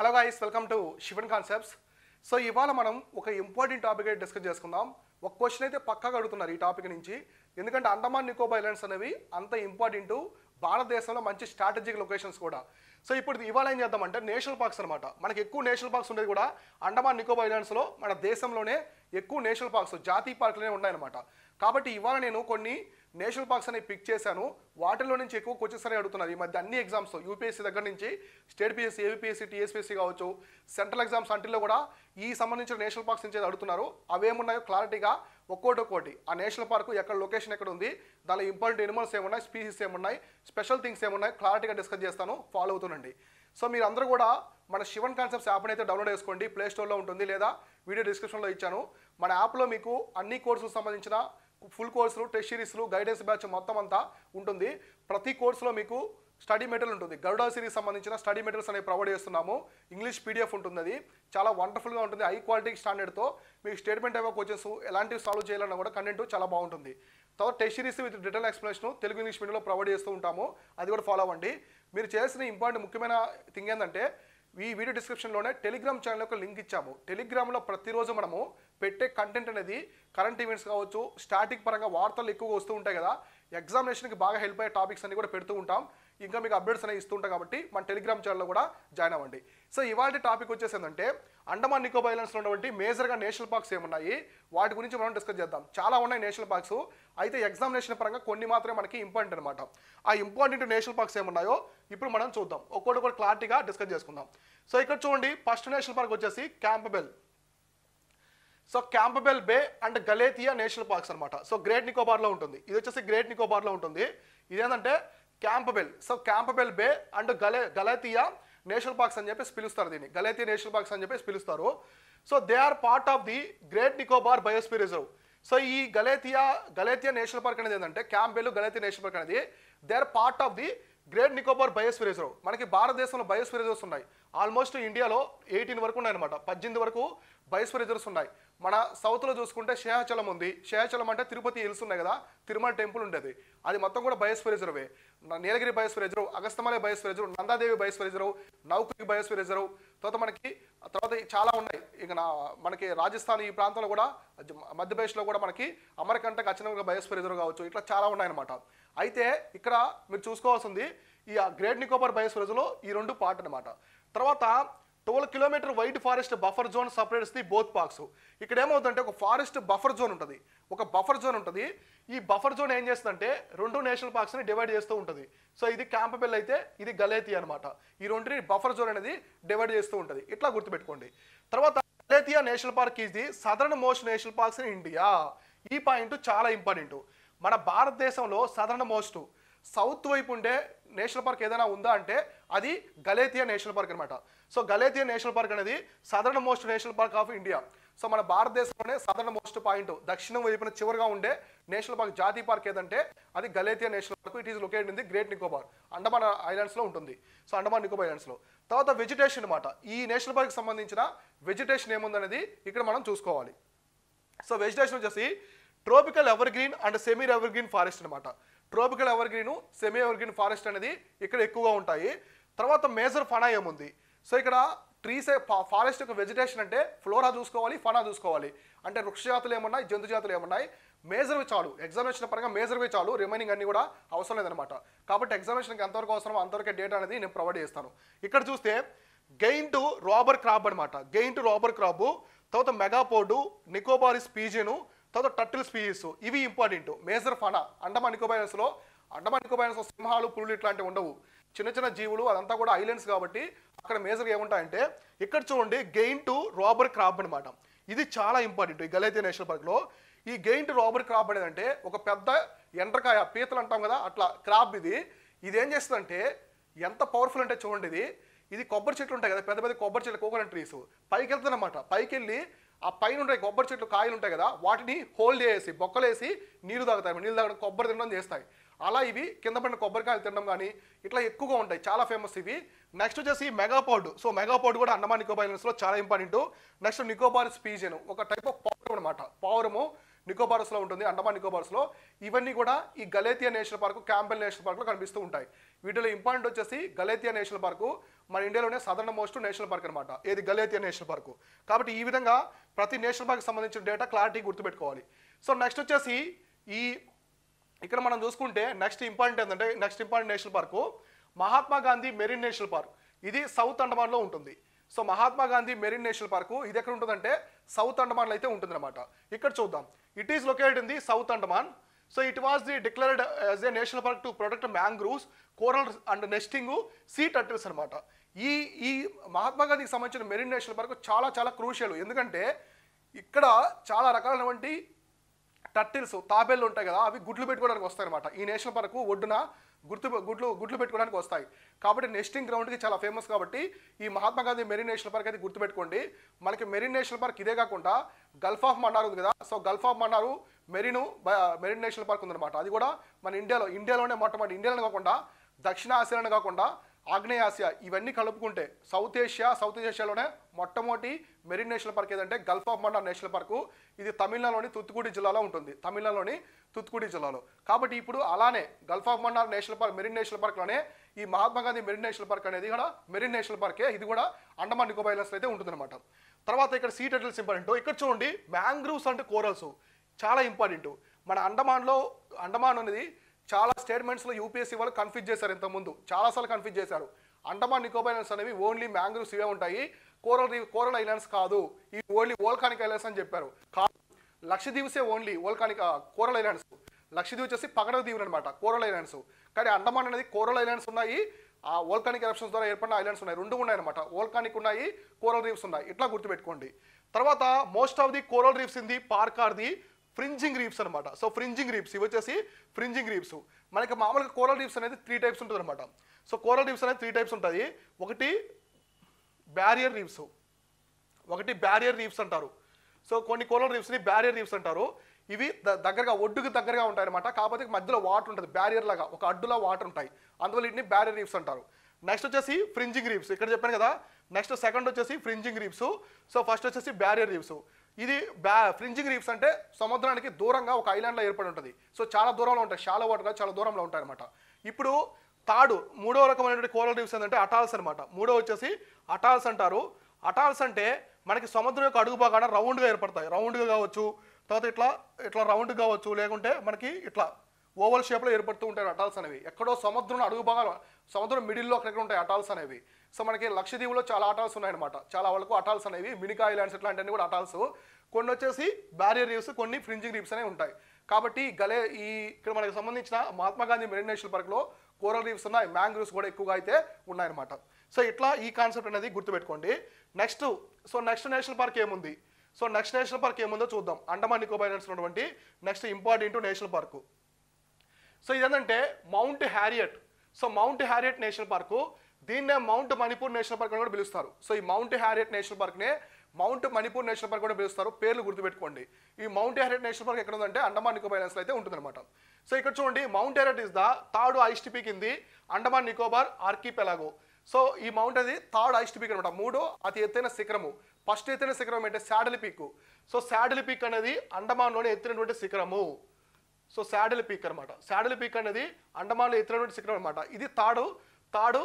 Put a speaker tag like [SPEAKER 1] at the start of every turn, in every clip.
[SPEAKER 1] hello guys welcome to Shivan concepts so ఇవాళ మనం ఒక ఇంపార్టెంట్ టాపిక్ అయితే డిస్కస్ చేసుకుందాం ఒక క్వశ్చన్ అయితే పక్కాగా అడుగుతున్నారు ఈ టాపిక్ నుంచి ఎందుకంటే అండమాన్ నికోబార్ ఐలాండ్స్ అనేవి అంత ఇంపార్టెంట్ భారతదేశంలో మంచి స్ట్రాటజిక్ లొకేషన్స్ కూడా సో ఇప్పుడు ఇవాళ ఏం చేద్దామంటే నేషనల్ పార్క్స్ అనమాట మనకి ఎక్కువ నేషనల్ పార్క్స్ ఉండేది కూడా అండమాన్ నికోబార్ ఐలాండ్స్లో మన దేశంలోనే ఎక్కువ నేషనల్ పార్క్స్ జాతీయ పార్కులనే ఉన్నాయన్నమాట కాబట్టి ఇవాళ నేను కొన్ని నేషనల్ పార్క్స్ అనేవి పిక్ చేశాను వాటిలో నుంచి ఎక్కువ క్వశ్చన్స్ అనేవి అడుగుతున్నారు ఈ మధ్య అన్ని ఎగ్జామ్స్ యూపీఎస్సీ దగ్గర నుంచి స్టేట్ పిఎస్సీ ఏపీఎస్సీ టీఎస్పీఎస్సీ కావచ్చు సెంట్రల్ ఎగ్జామ్స్ అంటిలో కూడా ఈ సంబంధించిన నేషనల్ పార్క్స్ నుంచి అడుగుతున్నారు అవేమున్నాయో క్లారిటీగా ఒక్కోటి ఒక్కోటి ఆ నేషనల్ పార్క్ ఎక్కడ లొకేషన్ ఎక్కడ ఉంది దానిలో ఇంపార్టెంట్ ఎనిమల్స్ ఏమున్నాయి స్పీసీస్ ఏమున్నాయి స్పెషల్ థింగ్స్ ఏమున్నాయి క్లారిటీగా డిస్కస్ చేస్తాను ఫాలో అవుతుండండి సో మీరు అందరూ కూడా మన శివన్ కాన్సెప్ట్స్ యాప్ని అయితే డౌన్లోడ్ చేసుకోండి ప్లే స్టోర్లో ఉంటుంది లేదా వీడియో డిస్క్రిప్షన్లో ఇచ్చాను మన యాప్లో మీకు అన్ని కోర్సులకు సంబంధించిన ఫుల్ కోర్సులు టెస్ట్ సిరీస్లు గైడెన్స్ బ్యాచ్ మొత్తం అంతా ఉంటుంది ప్రతి కోర్సులో మీకు స్టడీ మెటీరియల్ ఉంటుంది గరుడా సిరీస్ సంబంధించిన స్టడీ మెటీరియల్స్ అనేవి ప్రొవైడ్ చేస్తున్నాము ఇంగ్లీష్ పీడిఎఫ్ ఉంటుంది అది చాలా వండర్ఫుల్గా ఉంటుంది హై క్వాలిటీ స్టాండర్డ్తో మీకు స్టేట్మెంట్ ఏవో క్వశ్చన్స్ ఎలాంటివి సాల్వ్ చేయాలన్నా కూడా కంటెంట్ చాలా బాగుంటుంది తర్వాత test series with detail explanation Telugu English మీడియంలో ప్రొవైడ్ చేస్తూ ఉంటాము అది కూడా ఫాలో అవ్వండి మీరు చేసిన ఇంపార్టెంట్ ముఖ్యమైన థింగ్ ఏంటంటే ఈ వీడియో డిస్క్రిప్షన్లోనే టెలిగ్రామ్ ఛానల్ యొక్క లింక్ ఇచ్చాము టెలిగ్రామ్లో ప్రతిరోజు మనము పెట్టే కంటెంట్ అనేది కరెంట్ ఈవెంట్స్ కావచ్చు స్టాటిక్ పరంగా వార్తలు ఎక్కువగా వస్తూ ఉంటాయి కదా ఎగ్జామినేషన్కి బాగా హెల్ప్ అయ్యే టాపిక్స్ అన్ని కూడా పెడుతూ ఉంటాం ఇంకా మీకు అప్డేట్స్ అనేవి ఇస్తుంటాం కాబట్టి మన టెలిగ్రామ్ ఛానల్లో కూడా జాయిన్ అవ్వండి సో ఇవాళ టాపిక్ వచ్చేసి ఏంటంటే అండమాన్ నికోబార్ ఐలాండ్స్లో ఉన్నటువంటి మేజర్గా నేషనల్ పార్క్స్ ఏమున్నాయి వాటి గురించి మనం డిస్కస్ చేద్దాం చాలా ఉన్నాయి నేషనల్ పార్క్స్ అయితే ఎగ్జామినేషన్ పరంగా కొన్ని మాత్రమే మనకి ఇంపార్టెంట్ అనమాట ఆ ఇంపార్టెంట్ నేషనల్ పార్క్స్ ఏమున్నాయో ఇప్పుడు మనం చూద్దాం ఒక్కొక్కటి ఒకటి క్లారిటీగా డిస్కస్ చేసుకుందాం సో ఇక్కడ చూడండి ఫస్ట్ నేషనల్ పార్క్ వచ్చేసి Campbell so Campbell Bay and Galathea national parks అనమాట సో గ్రేట్ నికోబార్లో ఉంటుంది ఇది వచ్చేసి గ్రేట్ నికోబార్లో ఉంటుంది ఇదేంటంటే Campbell so Campbell Bay and గలే గలతియా నేషనల్ పార్క్స్ అని చెప్పేసి పిలుస్తారు దీన్ని గలతియా నేషనల్ పార్క్స్ అని చెప్పేసి పిలుస్తారు so they are part of the great Nicobar biosphere reserve so ఈ గలేతియా గలేతియా నేషనల్ పార్క్ అనేది ఏంటంటే క్యాంపబెల్ గలేతియా నేషనల్ పార్క్ అనేది they are part of the great Nicobar biosphere reserve మనకి భారతదేశంలో బయోస్ఫియర్ రిజర్వ్స్ ఉన్నాయి ఆల్మోస్ట్ ఇండియాలో ఎయిటీన్ వరకు ఉన్నాయన్నమాట పద్దెనిమిది వరకు బయోస్ఫియర్ రిజర్వ్స్ ఉన్నాయి మన సౌత్లో చూసుకుంటే శేహాచలం ఉంది శేహాచలం అంటే తిరుపతి హిల్స్ ఉన్నాయి కదా తిరుమల టెంపుల్ ఉండేది అది మొత్తం కూడా బయస్ రిజర్వే Nilgiri bios reserve Agasthyamalai bios reserve Nanda Devi bios reserve నౌకరి బయస్ రిజర్వ్ తర్వాత మనకి తర్వాత చాలా ఉన్నాయి ఇక మనకి రాజస్థాన్ ఈ ప్రాంతంలో కూడా మధ్యప్రదేశ్లో కూడా మనకి అమరకంటకు అచనంగా బయస్ రిజర్వ్ కావచ్చు ఇట్లా చాలా ఉన్నాయన్నమాట అయితే ఇక్కడ మీరు చూసుకోవాల్సింది ఈ గ్రేట్ నికోబార్ బయోస్ రోజులో ఈ రెండు పార్ట్ అనమాట తర్వాత twelve kilometer wide forest buffer zone separates the both parks ఇక్కడ ఏమవుతుందంటే ఒక ఫారెస్ట్ బఫర్ జోన్ ఉంటుంది ఒక బఫర్ జోన్ ఉంటుంది ఈ బఫర్ జోన్ ఏం చేస్తుందంటే రెండు నేషనల్ పార్క్స్ని డివైడ్ చేస్తూ ఉంటుంది సో ఇది క్యాంపబెల్ అయితే ఇది గలేతి అనమాట ఈ రెండుని బఫర్ జోన్ అనేది డివైడ్ చేస్తూ ఉంటుంది ఇట్లా గుర్తుపెట్టుకోండి తర్వాత Galathea national park is the southern most national parks in India ఈ పాయింట్ చాలా ఇంపార్టెంట్ మన భారతదేశంలో సదర్న్ మోస్ట్ సౌత్ వైపు ఉండే నేషనల్ పార్క్ ఏదైనా ఉందా అంటే అది గలేతియా నేషనల్ పార్క్ అనమాట సో గలేతియా నేషనల్ పార్క్ అనేది southern most national park of India so మన భారతదేశంలోనే సదర్న్ మోస్ట్ పాయింట్ దక్షిణం వైపున చివరిగా ఉండే నేషనల్ పార్క్ జాతీయ పార్క్ ఏదంటే అది Galathea national park it is located in the great Nicobar Andaman ఐలాండ్స్లో ఉంటుంది సో అండమాన్ నికోబార్ ఐలాండ్స్లో తర్వాత వెజిటేషన్ అనమాట ఈ నేషనల్ పార్క్ సంబంధించిన వెజిటేషన్ ఏముందనేది ఇక్కడ మనం చూసుకోవాలి సో వెజిటేషన్ వచ్చేసి tropical ever green and semi ever green forest అనమాట tropical ever green semi ever green forest అనేది ఇక్కడ ఎక్కువగా ఉంటాయి తర్వాత మేజర్ ఫనా ఏముంది సో ఇక్కడ ట్రీస్ ఫారెస్ట్ యొక్క వెజిటేషన్ అంటే ఫ్లోరా చూసుకోవాలి ఫనా చూసుకోవాలి అంటే వృక్షజాతులు ఏమన్నాయి జంతు జాతులు ఏమన్నాయి మేజర్వి చాలు ఎగ్జామినేషన్ పరంగా మేజర్వి చాలు రిమైనింగ్ అన్ని కూడా అవసరం లేదనమాట కాబట్టి ఎగ్జామినేషన్కి ఎంతవరకు అవసరం అంతవరకే డేటా అనేది నేను ప్రొవైడ్ చేస్తాను ఇక్కడ చూస్తే గెయిన్ టు రాబర్ క్రాప్ అనమాట గెయిన్ టు రాబర్ క్రాప్ తర్వాత మెగాపోర్డు నికోబారిస్ పీజీను తర్వాత టర్టిల్ స్పీషీస్ ఇవి ఇంపార్టెంట్ మేజర్ ఫనా అండమాన్ నికోబైనస్లో అండమాన్ నికోబాయిన్స్లో సింహాలు పులులు ఇట్లాంటివి ఉండవు చిన్న చిన్న జీవులు అదంతా కూడా ఐలాండ్స్ కాబట్టి అక్కడ మేజర్ ఏముంటాయంటే ఇక్కడ చూడండి గెయిన్ టు రాబర్ క్రాప్ అనమాట ఇది చాలా ఇంపార్టెంట్ ఈ గలైతే నేషనల్ పార్క్లో ఈ గెయిన్ టు రాబర్ క్రాప్ అనేది అంటే ఒక పెద్ద ఎండ్రకాయ పీతలు అంటాం కదా అట్లా క్రాప్ ఇది ఇది ఏం చేస్తుందంటే ఎంత పవర్ఫుల్ అంటే చూడండి ఇది ఇది కొబ్బరి చెట్లు ఉంటాయి కదా పెద్ద పెద్ద కొబ్బరి చెట్లు కోకోనట్ ట్రీస్ పైకి అనమాట పైకి వెళ్ళి ఆ పైన ఉంటాయి కొబ్బరి చెట్లు కాయలు ఉంటాయి కదా వాటిని హోల్డ్ చేసి బొక్కలేసి నీరు తాగుతాయి నీళ్ళు తాగడం కొబ్బరి తినడం చేస్తాయి అలా ఇవి కింద పడిన కొబ్బరికాయలు తినడం కానీ ఇట్లా ఎక్కువగా ఉంటాయి చాలా ఫేమస్ ఇవి నెక్స్ట్ వచ్చేసి మెగాపాడ్ సో మెగాపాడ్ కూడా అండమాన్ నికోబార్ ఐలాండ్స్లో చాలా ఇంపార్టెంట్ నెక్స్ట్ నికోబార్ స్పీజియన్ ఒక టైప్ ఆఫ్ పావురం అనమాట పావురము నికోబార్స్లో ఉంటుంది అండమాన్ నికోబార్స్లో ఇవన్నీ కూడా ఈ Galathea national park Campbell national పార్క్లో కనిపిస్తూ ఉంటాయి వీటిలో ఇంపార్టెంట్ వచ్చేసి గలేతియా నేషనల్ పార్కు మన ఇండియాలోనే సాధారణ మోస్ట్ నేషనల్ పార్క్ అనమాట ఏది గలేతియా నేషనల్ పార్క్ కాబట్టి ఈ విధంగా ప్రతి నేషనల్ పార్క్ సంబంధించిన డేటా క్లారిటీ గుర్తుపెట్టుకోవాలి సో నెక్స్ట్ వచ్చేసి ఈ ఇక్కడ మనం చూసుకుంటే నెక్స్ట్ ఇంపార్టెంట్ ఏంటంటే next important national park Mahatma Gandhi marine national park ఇది సౌత్ అండమాన్లో ఉంటుంది so Mahatma Gandhi marine national park ఇది ఎక్కడ ఉంటుందంటే సౌత్ అండమాన్లో అయితే ఉంటుందన్నమాట ఇక్కడ చూద్దాం it is located in the south Andaman so it was the declared as a national park to protect mangroves coral and nesting see turtles అనమాట ఈ ఈ మహాత్మా గాంధీకి సంబంధించిన మెరీన్ నేషనల్ పార్క్ చాలా చాలా క్రూషియల్ ఎందుకంటే ఇక్కడ చాలా రకాలైనటువంటి టర్టిల్స్ తాబేళ్ళు ఉంటాయి కదా అవి గుడ్లు పెట్టుకోవడానికి వస్తాయి అనమాట ఈ నేషనల్ పార్క్ ఒడ్డున గుర్తు గుడ్లు గుడ్లు పెట్టుకోవడానికి వస్తాయి కాబట్టి నెస్టింగ్ గ్రౌండ్కి చాలా ఫేమస్ కాబట్టి ఈ Mahatma Gandhi marine national park అయితే గుర్తుపెట్టుకోండి మనకి మెరీన్ నేషనల్ పార్క్ ఇదే కాకుండా గల్ఫ్ ఆఫ్ మన్నారు ఉంది కదా so gulf of Mannar marine marine national park ఉందన్నమాట అది కూడా మన ఇండియాలో ఇండియాలోనే మొట్టమొదటి ఇండియాలోనే కాకుండా దక్షిణ ఆసియాలోనే కాకుండా ఆగ్నేయాసియా ఇవన్నీ కలుపుకుంటే సౌత్ ఏషియా సౌత్ ఏషియాలోనే మొట్టమొదటి మెరిన్ నేషనల్ పార్క్ ఏదంటే gulf of Mannar national park ఇది తమిళనాడులోని తుత్తుకుడి జిల్లాలో ఉంటుంది తమిళనాడులోని తుత్తుకుడి జిల్లాలో కాబట్టి ఇప్పుడు అలానే gulf of Mannar national park marine national పార్క్లోనే ఈ Mahatma Gandhi marine national park అనేది కూడా మెరిన్ నేషనల్ పార్కే ఇది కూడా అండమాన్ నికోబార్ అయితే ఉంటుందన్నమాట తర్వాత ఇక్కడ సీ టైటిల్స్ ఇంపార్టెంట్ ఇక్కడ చూడండి మ్యాంగ్రూవ్స్ అంటే కోరల్స్ చాలా ఇంపార్టెంట్ మన అండమాన్లో అండమాన్ అనేది చాలా స్టేట్మెంట్స్లో యూపీఎస్సీ వాళ్ళు కన్ఫ్యూజ్ చేశారు ఇంతకుముందు చాలాసార్లు కన్ఫ్యూజ్ చేశారు అండమాన్ నికోబార్ ఐలాండ్స్ అనేవి ఓన్లీ మ్యాంగ్రూవ్స్ ఇవే ఉంటాయి కోరల్ కోరల్ ఐలాండ్స్ కాదు ఈ ఓన్లీ వోల్కానిక్ ఐలాండ్స్ అని చెప్పారు కాదు లక్షద్వీప్సే only volcanic coral islands Lakshadweep వచ్చేసి పగడ దీవులు అనమాట కోరల్ ఐలాండ్స్ కానీ అండమాన్ అనేది కోరల్ ఐలాండ్స్ ఉన్నాయి ఆ ఓల్కానిక్ ఎరప్షన్స్ ద్వారా ఏర్పడిన ఐలాండ్స్ ఉన్నాయి రెండు ఉన్నాయి అనమాట వోల్కానిక్ ఉన్నాయి కోరల్ రీఫ్స్ ఉన్నాయి ఇట్లా గుర్తుపెట్టుకోండి తర్వాత most of the coral reefs in the park are the fringing reefs అనమాట సో ఫ్రింజింగ్ రీప్స్ ఇవి వచ్చేసి ఫ్రింజింగ్ రీప్స్ మనకి మామూలుగా కోరల్ రీప్స్ అనేది త్రీ టైప్స్ ఉంటుంది అనమాట సో కోరల్ రీప్స్ అనేది త్రీ టైప్స్ ఉంటుంది ఒకటి బ్యారియర్ రీప్స్ ఒకటి బ్యారియర్ రీప్స్ అంటారు సో కొన్ని కోరల్ రీప్స్ని బ్యారియర్ రీప్స్ అంటారు ఇవి దగ్గరగా ఒడ్డుకు దగ్గరగా ఉంటాయి అనమాట కాకపోతే మధ్యలో వాటర్ ఉంటుంది బ్యారియర్ లాగా ఒక అడ్డులా వాటర్ ఉంటాయి అందువల్ల వీటిని బ్యారియర్ రీప్స్ అంటారు నెక్స్ట్ వచ్చేసి ఫ్రింజింగ్ రీప్స్ ఇక్కడ చెప్పాను కదా నెక్స్ట్ సెకండ్ వచ్చేసి ఫ్రింజింగ్ రీప్స్ సో ఫస్ట్ వచ్చేసి బ్యారియర్ రీప్స్ ఇది బ్యా ఫ్రింజింగ్ రీప్స్ అంటే సముద్రానికి దూరంగా ఒక ఐలాండ్లో ఏర్పడి ఉంటుంది సో చాలా దూరంలో ఉంటాయి షాలో వాటర్గా చాలా దూరంలో ఉంటాయి అనమాట ఇప్పుడు థర్డ్ మూడో రకమైనటువంటి కోరల్ రీప్స్ ఏంటంటే అటాల్స్ అనమాట మూడో వచ్చేసి అటాల్స్ అంటారు అటాల్స్ అంటే మనకి సముద్రం యొక్క అడుగు భాగాన రౌండ్గా ఏర్పడతాయి రౌండ్గా కావచ్చు తర్వాత ఇట్లా ఇట్లా రౌండ్ కావచ్చు లేకుంటే మనకి ఇట్లా ఓవల్ షేప్లో ఏర్పడుతూ ఉంటాయి అటాల్స్ అనేవి ఎక్కడో సముద్రం అడుగు భాగాలు సముద్రం మిడిల్లో అక్కడెక్కడ ఉంటాయి అటాల్స్ అనేవి సో మనకి లక్షద్వీపులో చాలా అటాల్స్ ఉన్నాయన్నమాట చాలా వాళ్ళకు అటాల్స్ అనేవి మినికా ఐలాండ్స్ ఇట్లాంటివి కూడా అటాల్స్ కొన్ని వచ్చేసి బ్యారియర్ రీవ్స్ కొన్ని ఫ్రింజింగ్ రీవ్స్ అనేవి ఉంటాయి కాబట్టి గలే ఈ ఇక్కడ మనకి సంబంధించిన మహాత్మా గాంధీ మెరీన్ నేషనల్ పార్క్లో కోరల్ రీవ్స్ ఉన్నాయి మ్యాంగ్రూవ్స్ కూడా ఎక్కువగా అయితే ఉన్నాయన్నమాట సో ఇట్లా ఈ కాన్సెప్ట్ అనేది గుర్తుపెట్టుకోండి next so next national park ఏముంది సో నెక్స్ట్ నేషనల్ పార్క్ ఏముందో చూద్దాం అండమాన్ నికోబార్ ఉన్నటువంటి next important national park so ఇదేంటంటే mount Harriet so mount Harriet national park దీన్నే మౌంట్ మణిపూర్ నేషనల్ పార్క్ అని కూడా పిలుస్తారు సో ఈ మౌంట్ హ్యారియట్ నేషనల్ పార్క్నే మౌంట్ మణిపూర్ నేషనల్ పార్క్ కూడా పిలుస్తారు పేర్లు గుర్తుపెట్టుకోండి ఈ మౌంట్ హ్యారియట్ నేషనల్ పార్క్ ఎక్కడ ఉందంటే అండమాన్ నికోబార్ ఐలాండ్స్లో అయితే ఉంటుందన్నమాట సో ఇక్కడ చూడండి mount Harriet is the third peak in the Andaman Nicobar archipelago so ఈ మౌంట్ అది థర్డ్ ఐస్టి పీక్ అనమాట మూడో అతి ఎత్తైన శిఖరము ఫస్ట్ ఎత్తైన శిఖరం ఏంటంటే saddle peak so saddle peak అనేది అండమాన్లోనే ఎత్తినటువంటి శిఖరము సో శాడల్ పీక్ అనమాట శాడల్ పీక్ అనేది అండమాన్లో ఎత్తినటువంటి శిఖరం అనమాట ఇది తాడు తాడు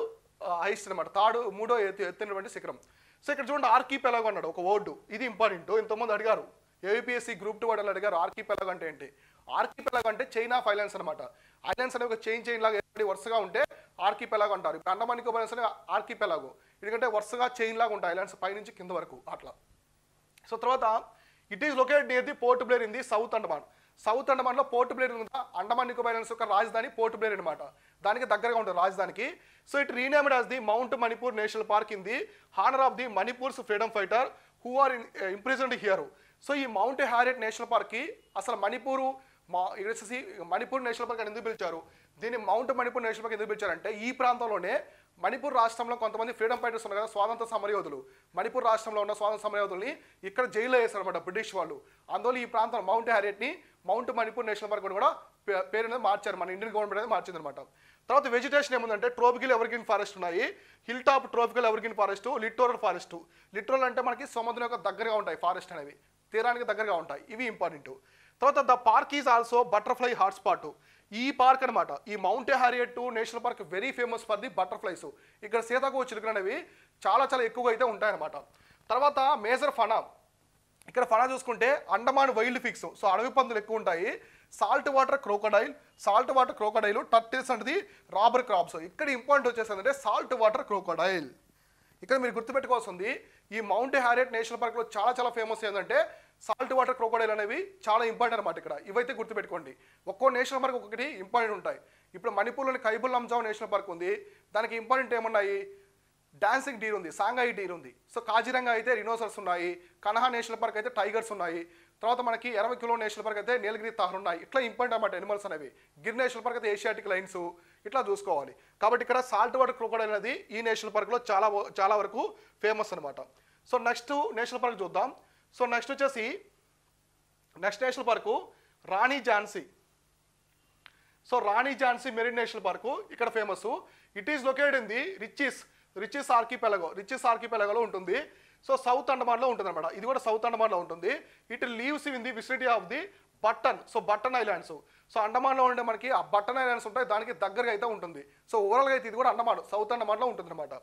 [SPEAKER 1] హైస్ట్ అనమాట తాడు మూడో ఎత్తు ఎత్తినటువంటి శిఖరం సో ఇక్కడ చూడండి ఆర్కీప్ ఎలాగో అన్నాడు ఒక ఓర్డు ఇది ఇంపార్టెంట్ ఎంతోమంది అడిగారు ఏపీఎస్సి గ్రూప్ టూ వాళ్ళు అడిగారు ఆర్కీప్ ఎలాగో అంటే ఏంటి ఆర్కీప్ ఎలాగో అంటే చైన్ ఆఫ్ ఐలాండ్స్ అనమాట ఐలాన్స్ అనేవి ఒక చైన్ చైన్ లాగా ఏర్పడి వరుసగా ఉంటే ఆర్కీప్ ఎలాగో అంటారు ఇప్పుడు అండమాన్ నికోబార్స్ అనేవి ఆర్కీప్ ఎలాగో ఎందుకంటే వరుసగా చైన్ లాగా ఉంటాయి ఐలాండ్స్ పైనుంచి కింద వరకు అట్లా సో తర్వాత it is located near the Port Blair in the south Andaman south అండమాన్లో పోర్ట్ బ్లేర్ ఉందా అండమాన్ నికోబార్ యొక్క రాజధాని పోర్ట్ బ్లేర్ అనమాట దానికి దగ్గరగా ఉంటుంది రాజధానికి so it renamed as the mount Manipur national park in the honour of the Manipur's freedom fighter who are imprisoned here so ఈ మౌంట్ హ్యారియట్ నేషనల్ పార్క్కి అసలు మణిపూరు మా వచ్చేసి మణిపూర్ నేషనల్ పార్క్ అని ఎందుకు పిలిచారు దీన్ని మౌంట్ మణిపూర్ నేషనల్ పార్క్ ఎందుకు పిలిచారంటే ఈ ప్రాంతంలోనే మణిపూర్ రాష్ట్రంలో కొంతమంది ఫ్రీడమ్ ఫైటర్స్ ఉన్నారు కదా స్వాతంత్ర సమరయోధులు మణిపూర్ రాష్ట్రంలో ఉన్న స్వాతంత్ర సమరయోధుల్ని ఇక్కడ జైల్లో అనమాట బ్రిటిష్ వాళ్ళు అందువల్ల ఈ ప్రాంతం మౌంట్ హ్యారియట్ని మౌంట్ మణిపూర్ నేషనల్ పార్క్ కూడా పేరు అనేది మార్చారు మన ఇండియన్ గవర్నమెంట్ అనేది మార్చింది అనమాట తర్వాత వెజిటేషన్ ఏముందంటే ట్రోపికల్ ఎవర్గ్రీన్ ఫారెస్ట్ ఉన్నాయి hill top tropical evergreen forest littoral forest littoral అంటే మనకి సముద్రం యొక్క దగ్గరగా ఉంటాయి ఫారెస్ట్ అనేవి తీరానికి దగ్గరగా ఉంటాయి ఇవి ఇంపార్టెంట్ తర్వాత the park is also butterfly hotspot ఈ పార్క్ అనమాట ఈ mount Harriet national park very famous for the butterflies ఇక్కడ సీతాకోచిలుకలు అనేవి చాలా చాలా ఎక్కువగా అయితే ఉంటాయన్నమాట తర్వాత మేజర్ ఫనా ఇక్కడ ఫలా చూసుకుంటే అండమాన్ వైల్డ్ ఫిక్స్ సో అడవి పందులు ఎక్కువ ఉంటాయి salt water crocodile salt water crocodile turtles అనేది రాబర్ క్రాప్స్ ఇక్కడ ఇంపార్టెంట్ వచ్చేసి అంటే సాల్ట్ వాటర్ క్రోకడైల్ ఇక్కడ మీరు గుర్తుపెట్టుకోవాల్సింది ఈ మౌంట్ హ్యారియట్ నేషనల్ పార్క్లో చాలా చాలా ఫేమస్ ఏంటంటే సాల్ట్ వాటర్ క్రోకడైల్ అనేవి చాలా ఇంపార్టెంట్ అనమాట ఇక్కడ ఇవైతే గుర్తుపెట్టుకోండి ఒక్కో నేషనల్ పార్క్ ఒకటి ఇంపార్టెంట్ ఉంటాయి ఇప్పుడు మణిపూర్లోని కైబుల్ అంజావ్ నేషనల్ పార్క్ ఉంది దానికి ఇంపార్టెంట్ ఏమున్నాయి డాన్సింగ్ డీర్ ఉంది సాంఘాయి డీర్ ఉంది సో కాజీరంగా అయితే రినోసర్స్ ఉన్నాయి కనహా నేషనల్ పార్క్ అయితే టైగర్స్ ఉన్నాయి తర్వాత మనకి ఇరవై కిలో నేషనల్ పార్క్ అయితే నీలగిరి తహర్ ఉన్నాయి ఇట్లా ఇంపార్టెంట్ అనమాట ఎనిమల్స్ అనేవి గిర్ నేషనల్ పార్క్ అయితే ఏషియాటిక్ లైన్స్ ఇట్లా చూసుకోవాలి కాబట్టి ఇక్కడ సాల్ట్ వాటర్ క్రోకడ్ అనేది ఈ నేషనల్ పార్క్లో చాలా చాలా వరకు ఫేమస్ అనమాట సో నెక్స్ట్ నేషనల్ పార్క్ చూద్దాం సో నెక్స్ట్ వచ్చేసి next national park Rani Jhansi so Rani Jhansi marine national park ఇక్కడ famous it is located in the rich is Ritchie's archipelago Ritchie's ఆర్కిపెలగోలో ఉంటుంది సో సౌత్ అండమాన్లో ఉంటుంది అనమాట ఇది కూడా సౌత్ అండమాన్లో ఉంటుంది it lies in the vicinity of the Button so Button islands so అండమాన్లో ఉండే మనకి ఆ బట్టన్ ఐలాండ్స్ ఉంటాయి దానికి దగ్గరగా అయితే ఉంటుంది సో ఓవరాల్గా అయితే ఇది కూడా అండమాన్ సౌత్ అండమాన్లో ఉంటుంది అనమాట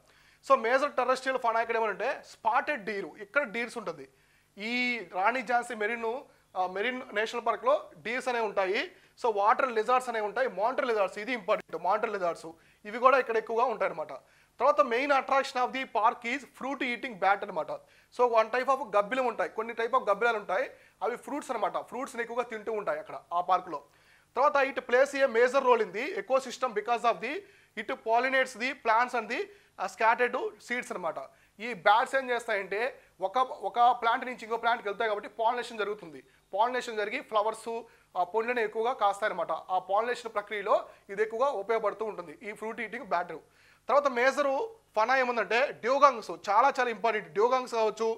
[SPEAKER 1] సో మేజర్ టెరెస్ట్రియల్ ఫనా ఇక్కడ ఏమంటే స్పాటెడ్ డీరు ఇక్కడ డీర్స్ ఉంటుంది ఈ Rani Jhansi marine marine national పార్క్లో డీర్స్ అనేవి ఉంటాయి సో వాటర్ లిజార్డ్స్ అనేవి ఉంటాయి మాంటర్ లిజార్డ్స్ ఇది ఇంపార్టెంట్ మాంటర్ లిజార్డ్స్ ఇవి కూడా ఇక్కడ ఎక్కువగా ఉంటాయి అనమాట తర్వాత main attraction of the park is fruit eating bat అనమాట సో వన్ టైప్ ఆఫ్ గబ్బిలం ఉంటాయి కొన్ని టైప్ ఆఫ్ గబ్బిలాలు ఉంటాయి అవి ఫ్రూట్స్ అనమాట ఫ్రూట్స్ని ఎక్కువగా తింటూ ఉంటాయి అక్కడ ఆ పార్క్లో తర్వాత it plays a major role in the system because of the it pollinates the plants and the scattered seeds అనమాట ఈ బ్యాట్స్ ఏం చేస్తాయంటే ఒక ఒక ప్లాంట్ నుంచి ఇంకో ప్లాంట్కి వెళ్తాయి కాబట్టి పాలినేషన్ జరుగుతుంది పాలినేషన్ జరిగి ఫ్లవర్స్ పొండిని ఎక్కువగా కాస్తాయన్నమాట ఆ పాలినేషన్ ప్రక్రియలో ఇది ఎక్కువగా ఉపయోగపడుతూ ఉంటుంది ఈ ఫ్రూట్ ఈటింగ్ బ్యాటర్ తర్వాత మేజరు ఫనా ఏముందంటే డ్యోగాంగ్స్ చాలా చాలా ఇంపార్టెంట్ డ్యోగాంగ్స్ కావచ్చు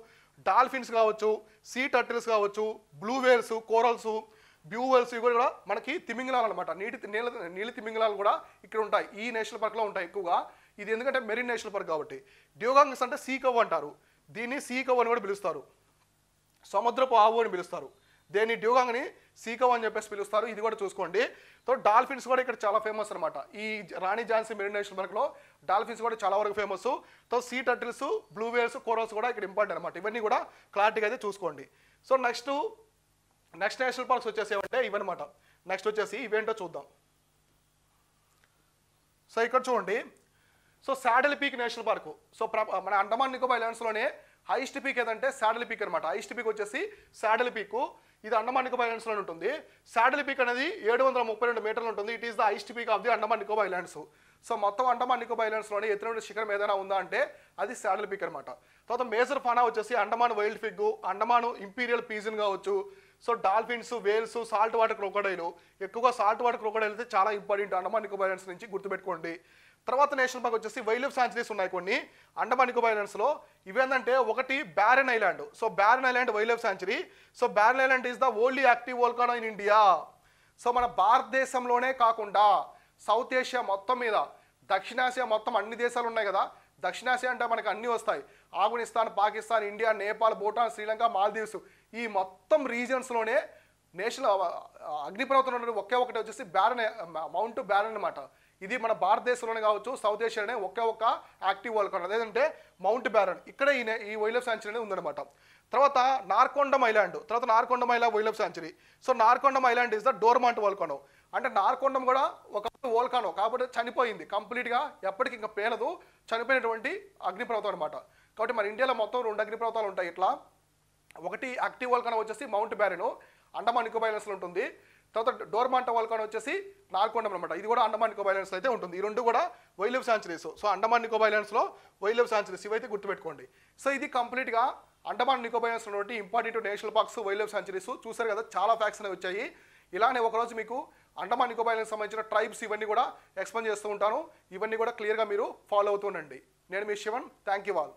[SPEAKER 1] డాల్ఫిన్స్ కావచ్చు సీ టర్టిల్స్ కావచ్చు బ్లూ వేల్స్ కోరల్స్ బ్యూవెల్స్ ఇవి కూడా మనకి తిమింగలాలు అనమాట నీటి నీళ్ళ నీళ్ళ తిమింగలాలు కూడా ఇక్కడ ఉంటాయి ఈ నేషనల్ పార్క్లో ఉంటాయి ఎక్కువగా ఇది ఎందుకంటే మెరీన్ నేషనల్ పార్క్ కాబట్టి డ్యోగాంగ్స్ అంటే సీకవ్ అంటారు దీన్ని సీకవ్ అని కూడా పిలుస్తారు సముద్రపు ఆవు అని పిలుస్తారు దేని డ్యూగాంగ్ని సీకవ్ అని చెప్పేసి పిలుస్తారు ఇది కూడా చూసుకోండి సో డాల్ఫిన్స్ కూడా ఇక్కడ చాలా ఫేమస్ అనమాట ఈ రాణి ఝాన్సీ మెరీన్ నేషనల్ పార్క్లో డాల్ఫిన్స్ కూడా చాలా వరకు famous so sea turtles blue whales corals కూడా ఇక్కడ ఇంపార్టెంట్ అనమాట ఇవన్నీ కూడా క్లారిటీగా అయితే చూసుకోండి so next next national parks వచ్చేసి ఏమంటే ఇవన్నమాట నెక్స్ట్ వచ్చేసి ఇవేంటో చూద్దాం సో ఇక్కడ చూడండి so saddle peak national park so మన అండమాన్ నికోబార్ ఐలాండ్స్లోనే హైయెస్ట్ పీక్ ఏదంటే శాడల్ పీక్ అనమాట హైయెస్ట్ పీక్ వచ్చేసి శాడల్ పీక్ ఇది అండమాన్ నికోబార్ ఐలాండ్స్లో ఉంటుంది శాడల్ పీక్ అనేది ఏడు వందల ముప్పై రెండు మీటర్లు ఉంటుంది it is the highest peak of the Andaman Nicobar islands so మొత్తం అండమాన్ నికోబార్ ఐలాండ్స్లోనే ఎత్తున శిఖరం ఏదైనా ఉందా అంటే అది శాడల్ పీక్ అనమాట తర్వాత మేజర్ ఫానా వచ్చేసి Andaman wild pig Andaman imperial pigeon కావచ్చు so dolphins whales salt water crocodile ఎక్కువగా సాల్ట్ వాటర్ క్రోకోడైల్ అయితే చాలా ఇంపార్టెంట్ అండమాన్ నికోబార్ ఐలాండ్స్ నుంచి గుర్తుపెట్టుకోండి తర్వాత నేషనల్ పార్క్ వచ్చేసి వైల్డ్ లైఫ్ శాంచురీస్ ఉన్నాయి కొన్ని అండమాన్ నికోబార్ ఐలాండ్స్లో ఏంటంటే ఒకటి Barren Island so Barren Island wild life sanctuary so Barren Island is the only active volcano in India so మన భారతదేశంలోనే కాకుండా సౌత్ ఏషియా మొత్తం మీద దక్షిణాసియా మొత్తం అన్ని దేశాలు ఉన్నాయి కదా దక్షిణాసియా అంటే మనకు అన్నీ వస్తాయి ఆఫ్ఘనిస్తాన్ పాకిస్తాన్ ఇండియా నేపాల్ భూటాన్ శ్రీలంక మాల్దీవ్స్ ఈ మొత్తం రీజన్స్లోనే నేషనల్ అగ్నిపర్వతం ఒకే ఒకటి వచ్చేసి బ్యారన్ మౌంట్ బ్యారన్ అనమాట ఇది మన భారతదేశంలోనే కావచ్చు సౌత్ ఏషియాలోనే ఒకే ఒక యాక్టివ్ వల్కన్ అదేంటంటే మౌంట్ బ్యారన్ ఇక్కడ ఈ ఈ వైల్డ్ శాంచురీ ఉందన్నమాట తర్వాత నార్కొండం ఐలాండ్ తర్వాత Narcondam island wild sanctuary so Narcondam island is the dormant volcano అంటే నార్కొండం కూడా ఒక వోల్కానో కాబట్టి చనిపోయింది కంప్లీట్గా ఎప్పటికీ ఇంకా పేలదు చనిపోయినటువంటి అగ్నిపర్వతం అనమాట కాబట్టి మన ఇండియాలో మొత్తం రెండు అగ్నిప్రవతాలు ఉంటాయి ఇట్లా ఒకటి యాక్టివ్ వల్కనో వచ్చేసి మౌంట్ బ్యారెను అండమాన్ నికోబైలస్లో ఉంటుంది తర్వాత డోర్మాంట వాల్కాన్ వచ్చేసి నాల్కొండం అనమాట ఇది కూడా అండమాన్ నికోబార్ ఐలాండ్స్ అయితే ఉంటుంది ఈ రెండు కూడా life sanctuaries so Andaman Nicobar ఐలాండ్స్లో వైల్డ్లైఫ్ శాంచురీస్ ఇవైతే గుర్తుపెట్టుకోండి సో ఇది కంప్లీట్గా అండమాన్ నికోబార్ ఐలాండ్స్ ఉన్నటువంటి important national parks wildlife sanctuaries చూసారు కదా చాలా ఫ్యాక్స్ అనేవి వచ్చాయి ఇలానే ఒకరోజు మీకు అండమాన్ నికోబార్ ఐలాండ్స్ సంబంధించిన ట్రైబ్స్ ఇవన్నీ కూడా ఎక్స్ప్లెయిన్ చేస్తూ ఉంటాను ఇవన్నీ కూడా క్లియర్గా మీరు ఫాలో అవుతుండండి నేను మీ శివన్ థ్యాంక్ యూ వాల్